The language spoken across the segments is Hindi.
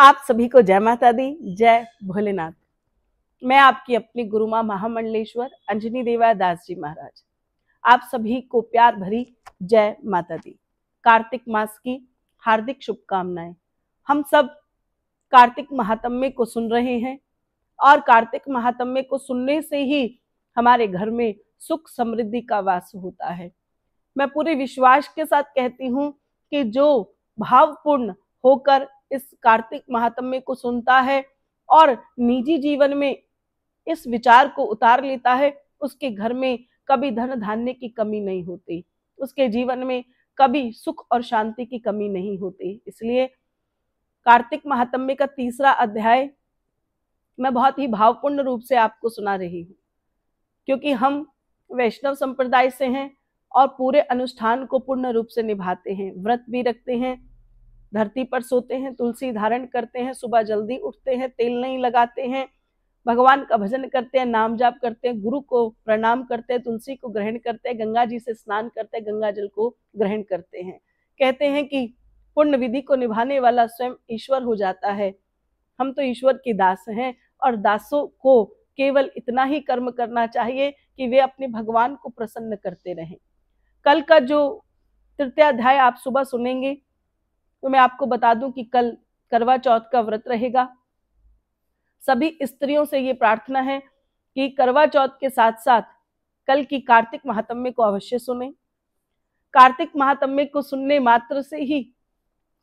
आप सभी को जय माता दी जय भोलेनाथ मैं आपकी अपनी गुरु माँ महामंडलेश्वर अंजनी देवा दास जी महाराज आप सभी को प्यार भरी जय माता दी कार्तिक मास की हार्दिक शुभकामनाएं हम सब कार्तिक महात्म्य को सुन रहे हैं और कार्तिक महात्म्य को सुनने से ही हमारे घर में सुख समृद्धि का वास होता है मैं पूरे विश्वास के साथ कहती हूँ कि जो भावपूर्ण होकर इस कार्तिक महात्म्य को सुनता है और निजी जीवन में इस विचार को उतार लेता है उसके घर में कभी धन धान्य की कमी नहीं होती उसके जीवन में कभी सुख और शांति की कमी नहीं होती इसलिए कार्तिक महात्म्य का तीसरा अध्याय मैं बहुत ही भावपूर्ण रूप से आपको सुना रही हूँ क्योंकि हम वैष्णव संप्रदाय से हैं और पूरे अनुष्ठान को पूर्ण रूप से निभाते हैं व्रत भी रखते हैं धरती पर सोते हैं तुलसी धारण करते हैं सुबह जल्दी उठते हैं तेल नहीं लगाते हैं भगवान का भजन करते हैं नाम जाप करते हैं गुरु को प्रणाम करते हैं तुलसी को ग्रहण करते हैं गंगा जी से स्नान करते हैं गंगा जल को ग्रहण करते हैं कहते हैं कि पुण्य विधि को निभाने वाला स्वयं ईश्वर हो जाता है हम तो ईश्वर के दास हैं और दासों को केवल इतना ही कर्म करना चाहिए कि वे अपने भगवान को प्रसन्न करते रहें कल का जो तृतीयाध्याय आप सुबह सुनेंगे तो मैं आपको बता दूं कि कल करवा चौथ का व्रत रहेगा सभी स्त्रियों से ये प्रार्थना है कि करवा चौथ के साथ साथ कल की कार्तिक महात्म्य को अवश्य सुने कार्तिक महात्म्य को सुनने मात्र से ही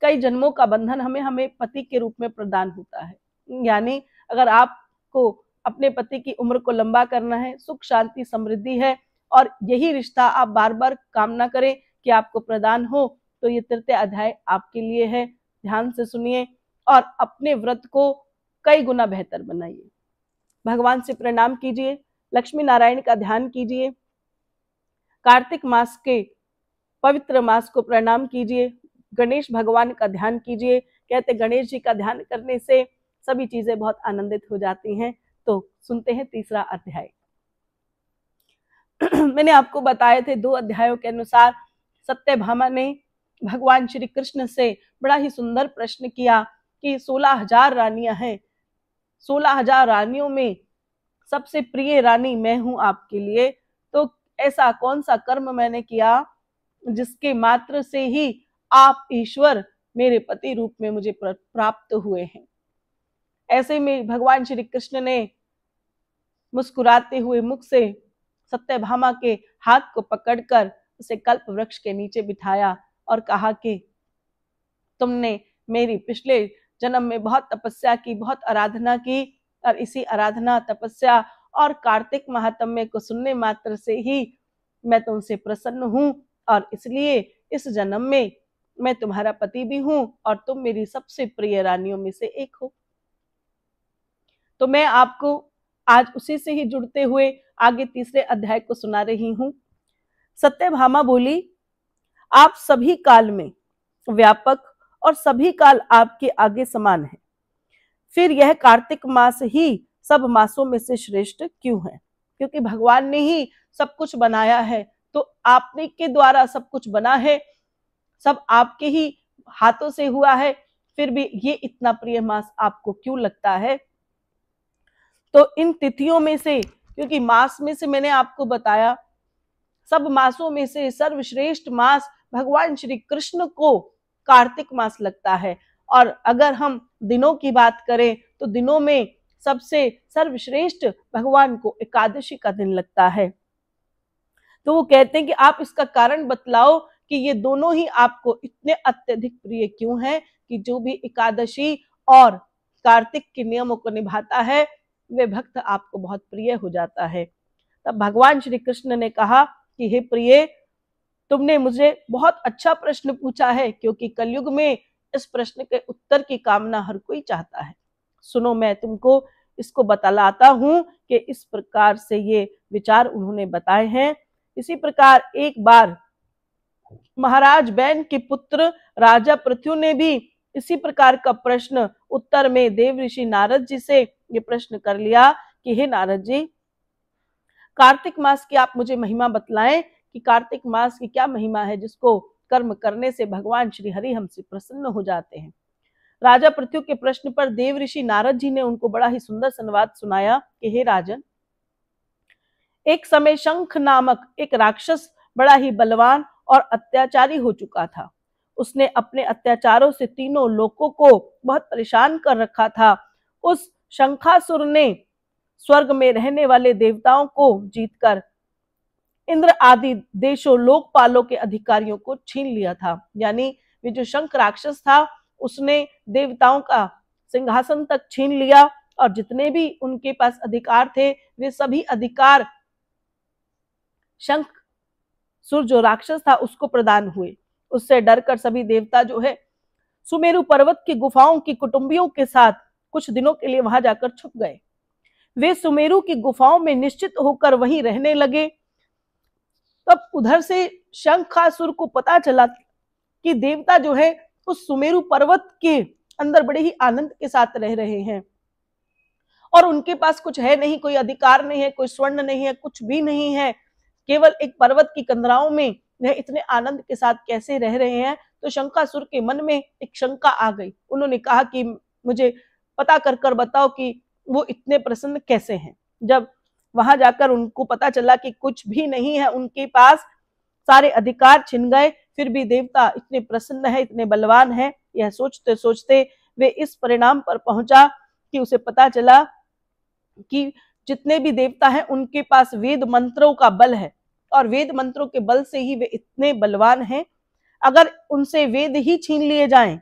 कई जन्मों का बंधन हमें हमें पति के रूप में प्रदान होता है यानी अगर आपको अपने पति की उम्र को लंबा करना है सुख शांति समृद्धि है और यही रिश्ता आप बार बार कामना करें कि आपको प्रदान हो तो ये तृतीय अध्याय आपके लिए है ध्यान से सुनिए और अपने व्रत को कई गुना बेहतर बनाइए भगवान से प्रणाम कीजिए लक्ष्मी नारायण का ध्यान कीजिए कार्तिक मास के पवित्र मास को प्रणाम कीजिए गणेश भगवान का ध्यान कीजिए कहते गणेश जी का ध्यान करने से सभी चीजें बहुत आनंदित हो जाती हैं तो सुनते हैं तीसरा अध्याय मैंने आपको बताए थे दो अध्यायों के अनुसार सत्यभामा ने भगवान श्री कृष्ण से बड़ा ही सुंदर प्रश्न किया कि सोलह हजार रानियां हैं सोलह हजार रानियों में सबसे प्रिय रानी मैं हूं आपके लिए तो ऐसा कौन सा कर्म मैंने किया जिसके मात्र से ही आप ईश्वर मेरे पति रूप में मुझे प्राप्त हुए हैं ऐसे में भगवान श्री कृष्ण ने मुस्कुराते हुए मुख से सत्यभामा के हाथ को पकड़कर उसे कल्प वृक्ष के नीचे बिठाया और कहा कि तुमने मेरी पिछले जन्म में बहुत तपस्या की बहुत आराधना की और इसी आराधना तपस्या और कार्तिक महात्म्य को सुनने मात्र से ही मैं तुमसे प्रसन्न हूँ और इसलिए इस जन्म में मैं तुम्हारा पति भी हूँ और तुम मेरी सबसे प्रिय रानियों में से एक हो तो मैं आपको आज उसी से ही जुड़ते हुए आगे तीसरे अध्याय को सुना रही हूँ सत्यभामा बोली आप सभी काल में व्यापक और सभी काल आपके आगे समान है फिर यह कार्तिक मास ही सब मासों में से श्रेष्ठ क्यों है क्योंकि भगवान ने ही सब कुछ बनाया है तो आपने के द्वारा सब कुछ बना है सब आपके ही हाथों से हुआ है फिर भी ये इतना प्रिय मास आपको क्यों लगता है तो इन तिथियों में से क्योंकि मास में से मैंने आपको बताया सब मासों में से सर्वश्रेष्ठ मास भगवान श्री कृष्ण को कार्तिक मास लगता है और अगर हम दिनों की बात करें तो दिनों में सबसे सर्वश्रेष्ठ भगवान को एकादशी का दिन लगता है तो वो कहते हैं कि आप इसका कारण बतलाओ कि ये दोनों ही आपको इतने अत्यधिक प्रिय क्यों हैं कि जो भी एकादशी और कार्तिक के नियमों को निभाता है वे भक्त आपको बहुत प्रिय हो जाता है तब भगवान श्री कृष्ण ने कहा कि हे प्रिय तुमने मुझे बहुत अच्छा प्रश्न पूछा है क्योंकि कलयुग में इस प्रश्न के उत्तर की कामना हर कोई चाहता है सुनो मैं तुमको इसको बतलाता हूं कि इस प्रकार से ये विचार उन्होंने बताए हैं इसी प्रकार एक बार महाराज बैन के पुत्र राजा पृथ्वी ने भी इसी प्रकार का प्रश्न उत्तर में देव ऋषि नारद जी से ये प्रश्न कर लिया कि हे नारद जी कार्तिक मास की आप मुझे महिमा बतलाएं कि कार्तिक मास की क्या महिमा है जिसको कर्म करने से भगवान श्री हरि हमसे प्रसन्न हो जाते हैं राजा पृथ्वी के प्रश्न पर देव ऋषि नारद जी ने उनको बड़ा ही सुंदर संवाद सुनाया कि हे राजन एक समय शंख नामक एक राक्षस बड़ा ही बलवान और अत्याचारी हो चुका था उसने अपने अत्याचारों से तीनों लोगों को बहुत परेशान कर रखा था उस शंखासुर ने स्वर्ग में रहने वाले देवताओं को जीतकर इंद्र आदि देशों लोकपालों के अधिकारियों को छीन लिया था यानी वे जो शंख राक्षस था उसने देवताओं का सिंहासन तक छीन लिया और जितने भी उनके पास अधिकार थे वे सभी अधिकार शंख सुर जो राक्षस था उसको प्रदान हुए उससे डरकर सभी देवता जो है सुमेरु पर्वत की गुफाओं की कुटुंबियों के साथ कुछ दिनों के लिए वहां जाकर छुप गए वे सुमेरु की गुफाओं में निश्चित होकर वहीं रहने लगे तब उधर से शंखासुर को पता चला कि देवता जो है उस सुमेरु पर्वत के अंदर बड़े ही आनंद के साथ रह रहे हैं और उनके पास कुछ है नहीं कोई अधिकार नहीं है कोई स्वर्ण नहीं है कुछ भी नहीं है केवल एक पर्वत की कंदराओं में वह इतने आनंद के साथ कैसे रह रहे हैं तो शंकासुर के मन में एक शंका आ गई उन्होंने कहा कि मुझे पता कर कर बताओ कि वो इतने प्रसन्न कैसे हैं जब वहां जाकर उनको पता चला कि कुछ भी नहीं है उनके पास सारे अधिकार छिन गए फिर भी देवता इतने प्रसन्न है इतने बलवान है यह सोचते सोचते वे इस परिणाम पर पहुंचा कि उसे पता चला कि जितने भी देवता हैं उनके पास वेद मंत्रों का बल है और वेद मंत्रों के बल से ही वे इतने बलवान हैं अगर उनसे वेद ही छीन लिए जाएं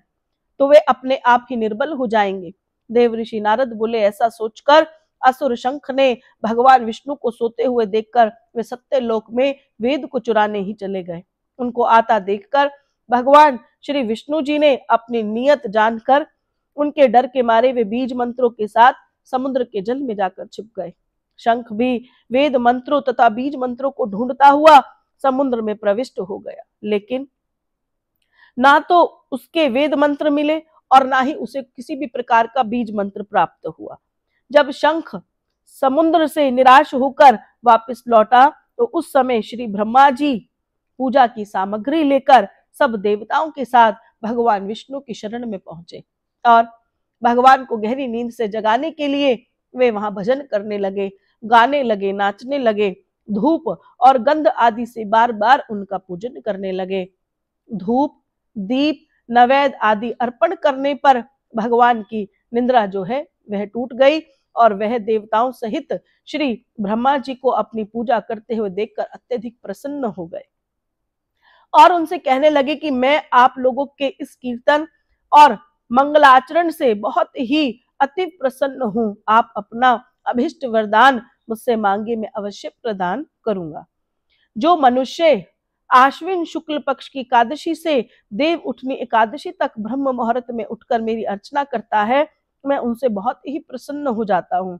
तो वे अपने आप ही निर्बल हो जाएंगे देव ऋषि नारद बोले ऐसा सोचकर असुर शंख ने भगवान विष्णु को सोते हुए देखकर वे सत्य लोक में वेद को चुराने ही चले गए उनको आता देखकर भगवान श्री विष्णु जी ने अपनी नियत जानकर उनके डर के मारे वे बीज मंत्रों के साथ समुद्र के जल में जाकर छिप गए शंख भी वेद मंत्रों तथा बीज मंत्रों को ढूंढता हुआ समुद्र में प्रविष्ट हो गया लेकिन ना तो उसके वेद मंत्र मिले और ना ही उसे किसी भी प्रकार का बीज मंत्र प्राप्त हुआ जब शंख समुद्र से निराश होकर वापस लौटा तो उस समय श्री ब्रह्मा जी पूजा की सामग्री लेकर सब देवताओं के साथ भगवान विष्णु की शरण में पहुंचे और भगवान को गहरी नींद से जगाने के लिए वे वहां भजन करने लगे गाने लगे नाचने लगे धूप और गंध आदि से बार बार उनका पूजन करने लगे धूप दीप नवैद आदि अर्पण करने पर भगवान की निंद्रा जो है वह टूट गई और वह देवताओं सहित श्री ब्रह्मा जी को अपनी पूजा करते हुए देखकर अत्यधिक प्रसन्न हो गए और उनसे कहने लगे कि मैं आप लोगों के इस कीर्तन और मंगलाचरण से बहुत ही अति प्रसन्न हूँ आप अपना अभिष्ट वरदान मुझसे मांगे मैं अवश्य प्रदान करूंगा जो मनुष्य आश्विन शुक्ल पक्ष की एकादशी से देव उठनी एकादशी तक ब्रह्म मुहूर्त में उठकर मेरी अर्चना करता है मैं उनसे बहुत ही प्रसन्न हो जाता हूँ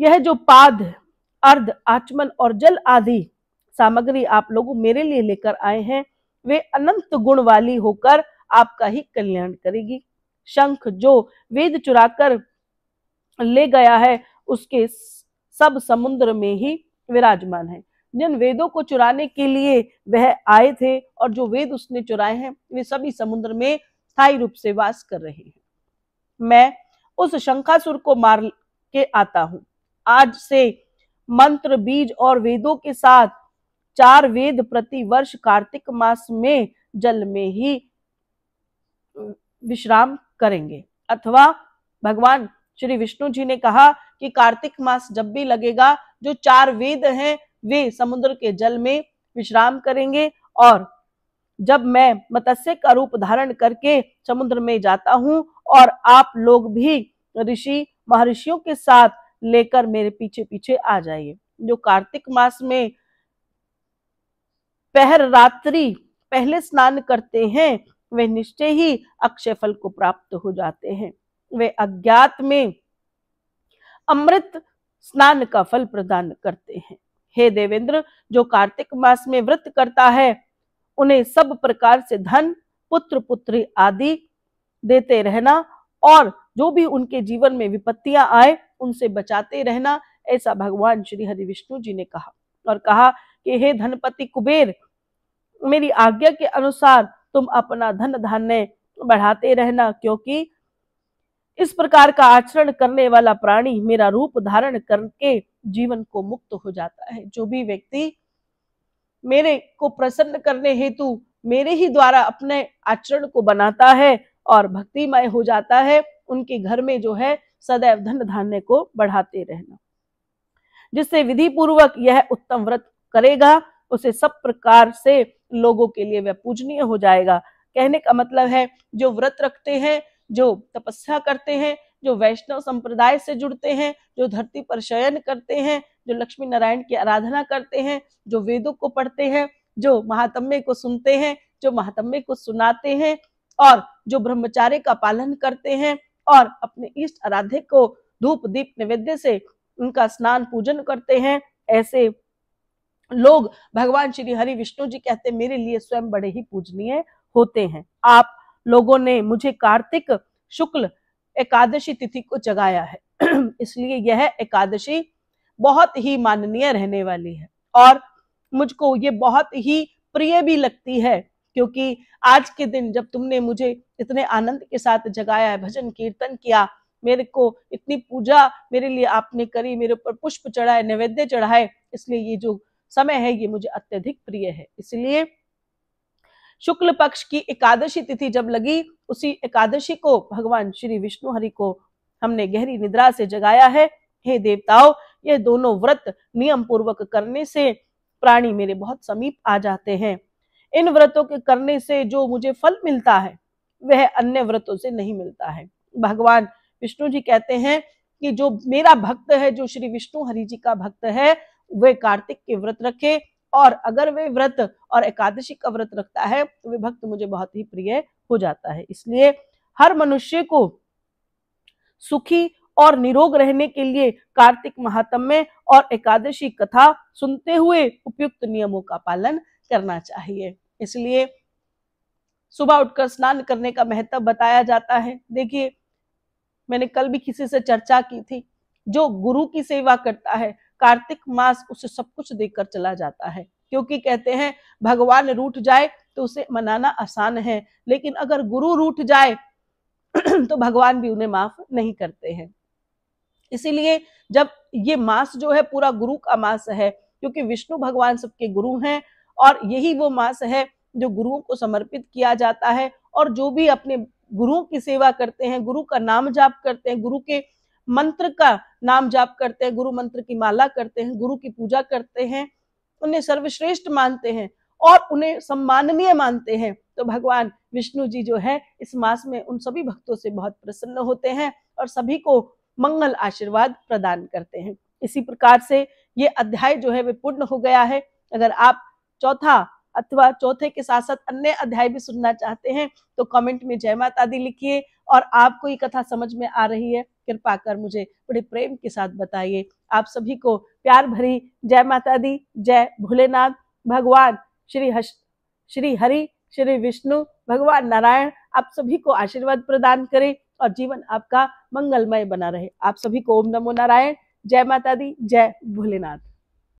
यह जो पाद अर्ध आचमन और जल आदि सामग्री आप लोग मेरे लिए लेकर आए हैं वे अनंत गुण वाली होकर आपका ही कल्याण करेगी शंख जो वेद चुराकर ले गया है उसके सब समुद्र में ही विराजमान है जिन वेदों को चुराने के लिए वह आए थे और जो वेद उसने चुराए हैं वे सभी समुद्र में स्थायी रूप से वास कर रहे हैं मैं उस शंखासुर को मार के आता हूँ आज से मंत्र बीज और वेदों के साथ चार वेद प्रति वर्ष कार्तिक मास में जल में ही विश्राम करेंगे अथवा भगवान श्री विष्णु जी ने कहा कि कार्तिक मास जब भी लगेगा जो चार वेद हैं वे समुद्र के जल में विश्राम करेंगे और जब मैं मत्स्य का रूप धारण करके समुद्र में जाता हूँ और आप लोग भी ऋषि महर्षियों के साथ लेकर मेरे पीछे पीछे आ जाइए जो कार्तिक मास में पहर रात्रि पहले स्नान करते हैं वे निश्चय ही अक्षय फल को प्राप्त हो जाते हैं वे अज्ञात में अमृत स्नान का फल प्रदान करते हैं हे देवेंद्र जो कार्तिक मास में व्रत करता है उन्हें सब प्रकार से धन पुत्र पुत्री आदि देते रहना और जो भी उनके जीवन में विपत्तियां आए उनसे बचाते रहना ऐसा भगवान श्री हरि विष्णु जी ने कहा और कहा कि हे धनपति कुबेर मेरी आज्ञा के अनुसार तुम अपना धन धान्य बढ़ाते रहना क्योंकि इस प्रकार का आचरण करने वाला प्राणी मेरा रूप धारण करके जीवन को मुक्त हो जाता है जो भी व्यक्ति मेरे को प्रसन्न करने हेतु मेरे ही द्वारा अपने आचरण को बनाता है और भक्तिमय हो जाता है उनके घर में जो है सदैव धन धान्य को बढ़ाते रहना जिससे विधि पूर्वक यह उत्तम व्रत करेगा उसे सब प्रकार से लोगों के लिए वह पूजनीय हो जाएगा कहने का मतलब है जो व्रत रखते हैं जो तपस्या करते हैं जो वैष्णव संप्रदाय से जुड़ते हैं जो धरती पर शयन करते हैं जो लक्ष्मी नारायण की आराधना करते हैं जो वेदों को पढ़ते हैं जो महात्म्य को सुनते हैं जो महात्म्य को सुनाते हैं और जो ब्रह्मचार्य का पालन करते हैं और अपने इष्ट आराध्य को धूप दीप नैवेद्य से उनका स्नान पूजन करते हैं ऐसे लोग भगवान श्री हरि विष्णु जी कहते मेरे लिए स्वयं बड़े ही पूजनीय होते हैं आप लोगों ने मुझे कार्तिक शुक्ल एकादशी तिथि को जगाया है इसलिए यह एकादशी बहुत ही माननीय रहने वाली है और मुझको ये बहुत ही प्रिय भी लगती है क्योंकि आज के दिन जब तुमने मुझे इतने आनंद के साथ जगाया है भजन कीर्तन किया मेरे को इतनी पूजा मेरे लिए आपने करी मेरे ऊपर पुष्प चढ़ाए नैवेद्य चढ़ाए इसलिए ये जो समय है ये मुझे अत्यधिक प्रिय है इसलिए शुक्ल पक्ष की एकादशी तिथि जब लगी उसी एकादशी को भगवान श्री विष्णु हरि को हमने गहरी निद्रा से जगाया है हे देवताओं यह दोनों व्रत नियम पूर्वक करने से प्राणी मेरे बहुत समीप आ जाते हैं इन व्रतों के करने से जो मुझे फल मिलता है वह अन्य व्रतों से नहीं मिलता है भगवान विष्णु जी कहते हैं कि जो मेरा भक्त है जो श्री विष्णु हरि जी का भक्त है वे कार्तिक के व्रत रखे और अगर वे व्रत और एकादशी का व्रत रखता है तो वे भक्त मुझे बहुत ही प्रिय हो जाता है इसलिए हर मनुष्य को सुखी और निरोग रहने के लिए कार्तिक महात्म्य और एकादशी कथा सुनते हुए उपयुक्त नियमों का पालन करना चाहिए इसलिए सुबह उठकर स्नान करने का महत्व बताया जाता है देखिए मैंने कल भी किसी से चर्चा की थी जो गुरु की सेवा करता है कार्तिक मास उसे सब कुछ देकर चला जाता है क्योंकि कहते हैं भगवान रूठ जाए तो उसे मनाना आसान है लेकिन अगर गुरु रूठ जाए तो भगवान भी उन्हें माफ नहीं करते हैं इसीलिए जब ये मास जो है पूरा गुरु का मास है क्योंकि विष्णु भगवान सबके गुरु हैं और यही वो मास है जो गुरुओं को समर्पित किया जाता है और जो भी अपने गुरुओं की सेवा करते हैं गुरु का नाम जाप करते हैं गुरु के मंत्र का नाम जाप करते हैं गुरु मंत्र की माला करते हैं गुरु की पूजा करते हैं उन्हें सर्वश्रेष्ठ मानते हैं और उन्हें सम्माननीय मानते हैं तो भगवान विष्णु जी जो है इस मास में उन सभी भक्तों से बहुत प्रसन्न होते हैं और सभी को मंगल आशीर्वाद प्रदान करते हैं इसी प्रकार से ये अध्याय जो है वे पूर्ण हो गया है अगर आप चौथा अथवा चौथे के साथ साथ अन्य अध्याय भी सुनना चाहते हैं तो कमेंट में जय माता दी लिखिए और आपको ये कथा समझ में आ रही है कृपा कर मुझे बड़े प्रेम के साथ बताइए आप सभी को प्यार भरी जय माता दी जय भोलेनाथ भगवान श्री हश श्री हरि श्री विष्णु भगवान नारायण आप सभी को आशीर्वाद प्रदान करें और जीवन आपका मंगलमय बना रहे आप सभी को ओम नमो नारायण जय माता दी जय भोलेनाथ